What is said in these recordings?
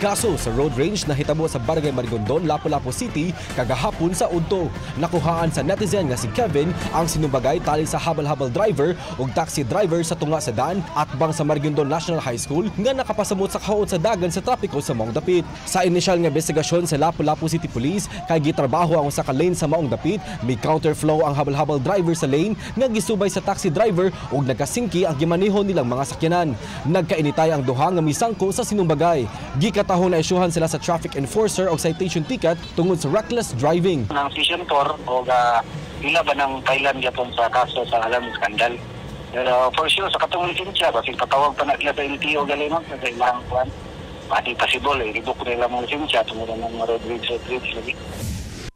kaso sa road rage na hitabo sa Barangay Marigondon, Lapu-Lapu City kagahapon sa Udto. Nakuhaan sa netizen nga si Kevin ang sinubagay tali sa habal-habal driver ug taxi driver sa tunga sa Dan at bang sa Marigondon National High School nga nakapasamot sa kaon sa dagan sa trapiko sa Maong Dapit. Sa inisyal nga investigasyon sa Lapu-Lapu City Police kay gitrabaho ang usa ka lane sa Maong Dapit, may counterflow ang habal-habal driver sa lane nga gisubay sa taxi driver ug nagkasingki ang gimaneho nilang mga sakyanan. Nagkainitay ang duha nga misangko sa sinumbagay. Gikat taho na isyuhan sila sa traffic enforcer og citation ticket tungod sa reckless driving. Ah, nang session tour o ga ila ba ng Thailand yapon sa kaso sa alam skandal. Pero for sure sa katong siya kasi patawag pa na sa LTO galimang sa ilang kuan. Pati possible eh, ribok nila mo lisensya tungod ng road rage road rage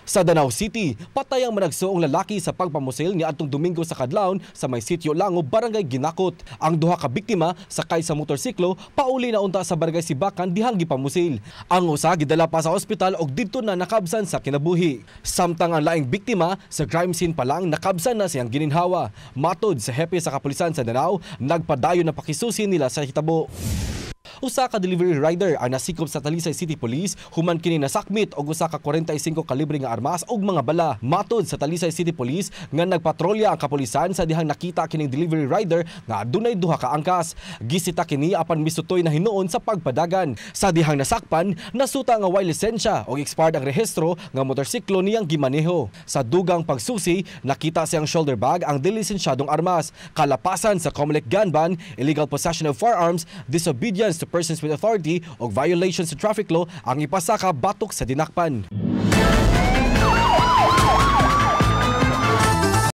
sa Danao City, patay ang managsoong lalaki sa pagpamusil niya atong Domingo sa Kadlaon sa may sitio Lango, Barangay Ginakot. Ang duha ka biktima sakay sa motorsiklo pauli na unta sa Barangay Sibakan dihang gipamusil. Ang usa gidala pa sa ospital og didto na nakabsan sa kinabuhi. Samtang ang laing biktima sa crime scene pa lang nakabsan na siyang gininhawa. Matod sa hepe sa kapulisan sa Danao, nagpadayon na pakisusin nila sa hitabo. Usa ka delivery rider ang nasikop sa Talisay City Police human kini nasakmit og usa ka 45 kalibre nga armas og mga bala. Matod sa Talisay City Police nga nagpatrolya ang kapolisan sa dihang nakita kining delivery rider nga adunay duha ka angkas. Gisita kini apan misutoy na hinuon sa pagpadagan. Sa dihang nasakpan, nasuta nga way lisensya og expired ang rehistro nga motorsiklo niyang gimaneho. Sa dugang pagsusi, nakita siyang shoulder bag ang dilisensyadong armas, kalapasan sa Comelec gun ban, illegal possession of firearms, disobedience to persons with authority o violations sa traffic law ang ipasaka batok sa dinakpan.